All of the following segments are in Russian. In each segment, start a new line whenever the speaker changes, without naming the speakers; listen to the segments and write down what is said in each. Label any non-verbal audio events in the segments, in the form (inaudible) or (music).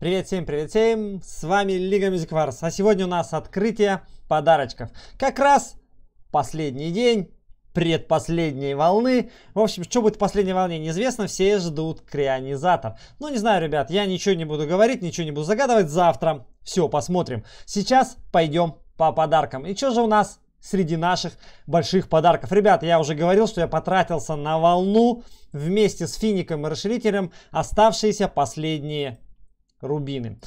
Привет всем, привет всем! С вами Лига Music Wars, а сегодня у нас открытие подарочков. Как раз последний день предпоследней волны. В общем, что будет в последней волне, неизвестно. Все ждут крионизатор. Ну, не знаю, ребят, я ничего не буду говорить, ничего не буду загадывать. Завтра все посмотрим. Сейчас пойдем по подаркам. И что же у нас среди наших больших подарков. Ребят, я уже говорил, что я потратился на волну вместе с фиником и расширителем оставшиеся последние рубины.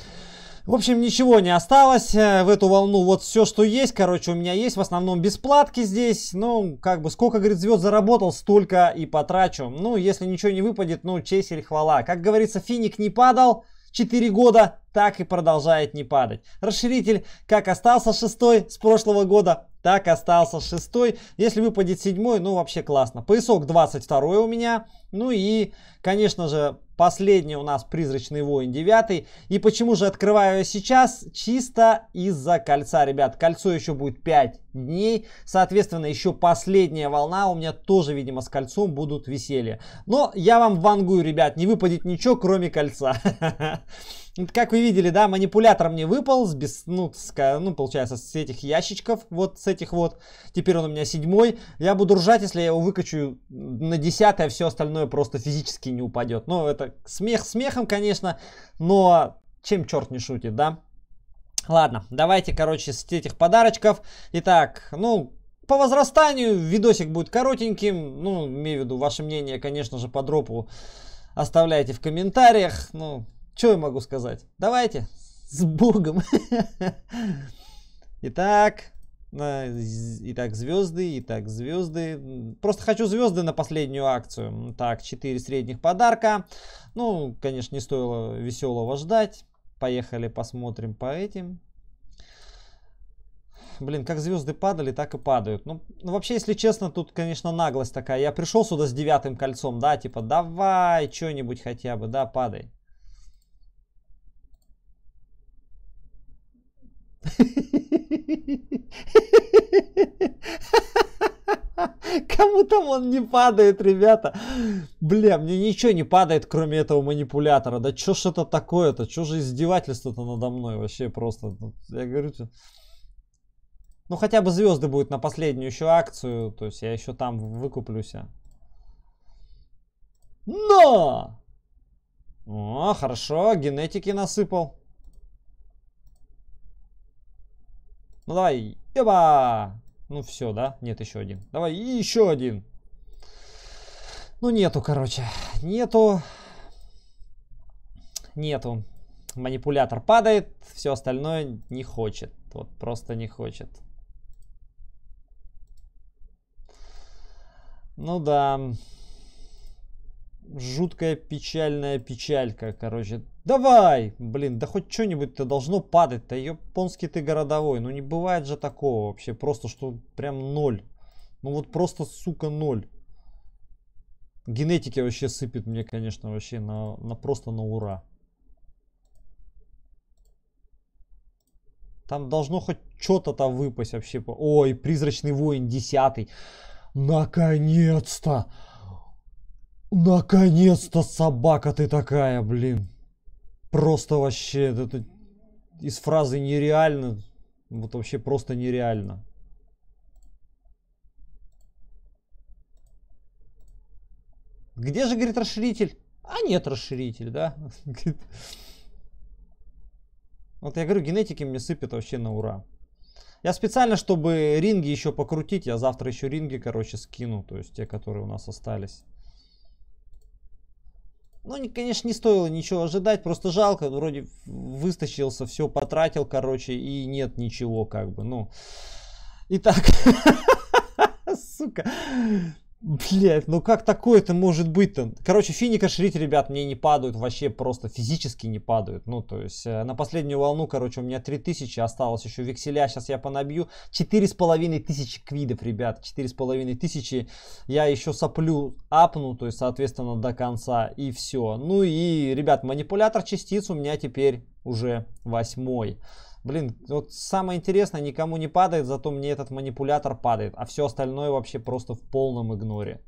В общем, ничего не осталось э, в эту волну. Вот все, что есть, короче, у меня есть. В основном бесплатки здесь. Ну, как бы, сколько, говорит, звезд заработал, столько и потрачу. Ну, если ничего не выпадет, ну, честь или хвала. Как говорится, финик не падал 4 года, так и продолжает не падать. Расширитель как остался шестой с прошлого года, так остался шестой. Если выпадет седьмой, ну вообще классно. Поясок 22 у меня. Ну и, конечно же, последний у нас Призрачный Воин 9. И почему же открываю сейчас? Чисто из-за кольца, ребят. Кольцо еще будет 5 дней. Соответственно, еще последняя волна у меня тоже, видимо, с кольцом будут веселье. Но я вам вангую, ребят, не выпадет ничего, кроме кольца. (laughs) Как вы видели, да, манипулятор мне выпал, с без, ну, с, ну, получается, с этих ящичков, вот с этих вот. Теперь он у меня седьмой. Я буду ржать, если я его выкачу на десятое, все остальное просто физически не упадет. Ну, это смех смехом, конечно, но чем черт не шутит, да? Ладно, давайте, короче, с этих подарочков. Итак, ну, по возрастанию видосик будет коротеньким. Ну, имею в виду ваше мнение, конечно же, по дропу оставляйте в комментариях. Ну, что я могу сказать? Давайте, с Богом. Итак, Итак, звезды, итак, звезды. Просто хочу звезды на последнюю акцию. Так, 4 средних подарка. Ну, конечно, не стоило веселого ждать. Поехали посмотрим по этим. Блин, как звезды падали, так и падают. Ну, ну, вообще, если честно, тут, конечно, наглость такая. Я пришел сюда с девятым кольцом, да, типа, давай что-нибудь хотя бы, да, падай. (laughs) Кому там он не падает, ребята? Бля, мне ничего не падает, кроме этого манипулятора. Да чё ж это такое-то? Чё же издевательство-то надо мной вообще просто? Ну, я говорю, что... Ну хотя бы звезды будут на последнюю еще акцию. То есть я еще там выкуплюсь. Но! О, хорошо, генетики насыпал. Ну давай, еба! Ну все, да? Нет, еще один. Давай, еще один. Ну нету, короче. Нету. Нету. Манипулятор падает, все остальное не хочет. Вот просто не хочет. Ну да жуткая печальная печалька, короче. Давай, блин, да хоть что-нибудь-то должно падать да японский ты городовой. Ну не бывает же такого вообще, просто что прям ноль. Ну вот просто, сука, ноль. Генетики вообще сыпет мне, конечно, вообще на, на просто на ура. Там должно хоть что-то там выпасть вообще. Ой, призрачный воин 10. Наконец-то! Наконец-то собака ты такая, блин. Просто вообще, это, из фразы нереально, вот вообще просто нереально. Где же, говорит, расширитель? А нет расширитель, да? Вот я говорю, генетики мне сыпят вообще на ура. Я специально, чтобы ринги еще покрутить, я завтра еще ринги, короче, скину, то есть те, которые у нас остались. Ну, конечно, не стоило ничего ожидать, просто жалко, вроде выстачился, все потратил, короче, и нет ничего, как бы, ну. Итак, (laughs) сука, Блять, ну как такое-то может быть-то? Короче, финика шрить, ребят, мне не падают, вообще просто физически не падают. Ну, то есть, э, на последнюю волну, короче, у меня 3000, осталось еще векселя, сейчас я понабью. 4500 квидов, ребят, 4500. Я еще соплю, апну, то есть, соответственно, до конца, и все. Ну и, ребят, манипулятор частиц у меня теперь уже восьмой. Блин, вот самое интересное, никому не падает, зато мне этот манипулятор падает, а все остальное вообще просто в полном игноре.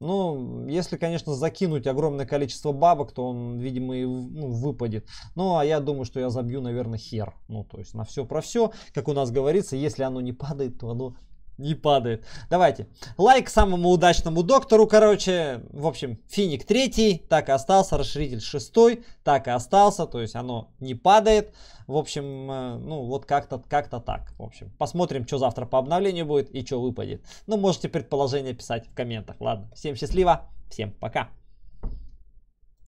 Ну, если, конечно, закинуть огромное количество бабок, то он, видимо, и ну, выпадет. Ну, а я думаю, что я забью, наверное, хер. Ну, то есть на все про все. Как у нас говорится, если оно не падает, то оно не падает. Давайте. Лайк самому удачному доктору, короче. В общем, финик третий, так и остался. Расширитель шестой, так и остался. То есть оно не падает. В общем, э, ну вот как-то как так. В общем, посмотрим, что завтра по обновлению будет и что выпадет. Ну, можете предположение писать в комментах. Ладно, всем счастливо, всем пока.